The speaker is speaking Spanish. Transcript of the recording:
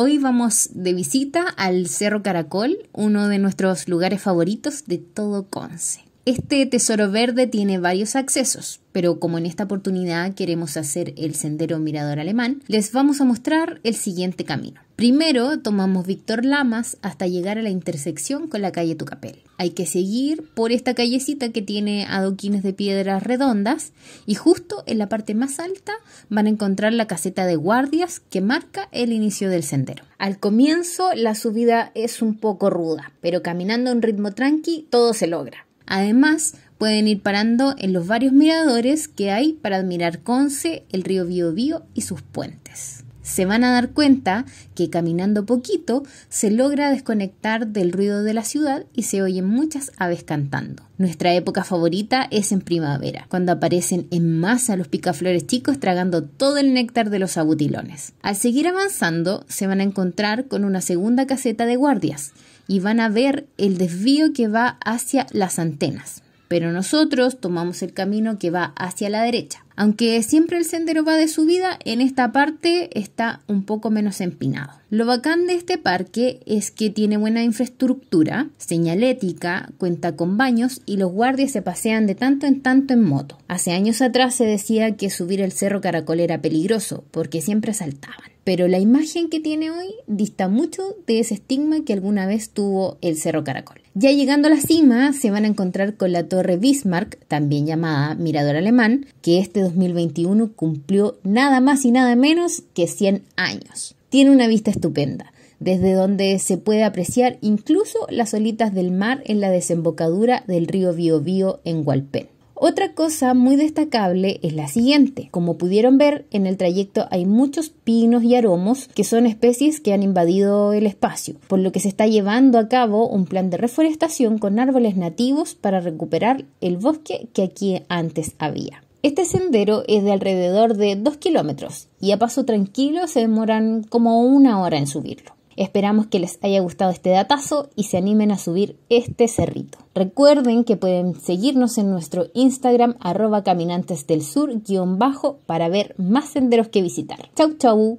Hoy vamos de visita al Cerro Caracol, uno de nuestros lugares favoritos de todo Conce. Este tesoro verde tiene varios accesos, pero como en esta oportunidad queremos hacer el sendero mirador alemán, les vamos a mostrar el siguiente camino. Primero tomamos Víctor Lamas hasta llegar a la intersección con la calle Tucapel. Hay que seguir por esta callecita que tiene adoquines de piedras redondas y justo en la parte más alta van a encontrar la caseta de guardias que marca el inicio del sendero. Al comienzo la subida es un poco ruda, pero caminando a un ritmo tranqui todo se logra. Además, pueden ir parando en los varios miradores que hay para admirar Conce, el río Biobío y sus puentes se van a dar cuenta que caminando poquito se logra desconectar del ruido de la ciudad y se oyen muchas aves cantando. Nuestra época favorita es en primavera, cuando aparecen en masa los picaflores chicos tragando todo el néctar de los abutilones. Al seguir avanzando, se van a encontrar con una segunda caseta de guardias y van a ver el desvío que va hacia las antenas. Pero nosotros tomamos el camino que va hacia la derecha. Aunque siempre el sendero va de subida, en esta parte está un poco menos empinado. Lo bacán de este parque es que tiene buena infraestructura, señalética, cuenta con baños y los guardias se pasean de tanto en tanto en moto. Hace años atrás se decía que subir el cerro Caracol era peligroso porque siempre saltaban pero la imagen que tiene hoy dista mucho de ese estigma que alguna vez tuvo el Cerro Caracol. Ya llegando a la cima, se van a encontrar con la Torre Bismarck, también llamada Mirador Alemán, que este 2021 cumplió nada más y nada menos que 100 años. Tiene una vista estupenda, desde donde se puede apreciar incluso las olitas del mar en la desembocadura del río Biobío en Hualpén. Otra cosa muy destacable es la siguiente. Como pudieron ver, en el trayecto hay muchos pinos y aromos que son especies que han invadido el espacio, por lo que se está llevando a cabo un plan de reforestación con árboles nativos para recuperar el bosque que aquí antes había. Este sendero es de alrededor de 2 kilómetros y a paso tranquilo se demoran como una hora en subirlo. Esperamos que les haya gustado este datazo y se animen a subir este cerrito. Recuerden que pueden seguirnos en nuestro Instagram arroba caminantes del sur guión bajo para ver más senderos que visitar. Chau chau.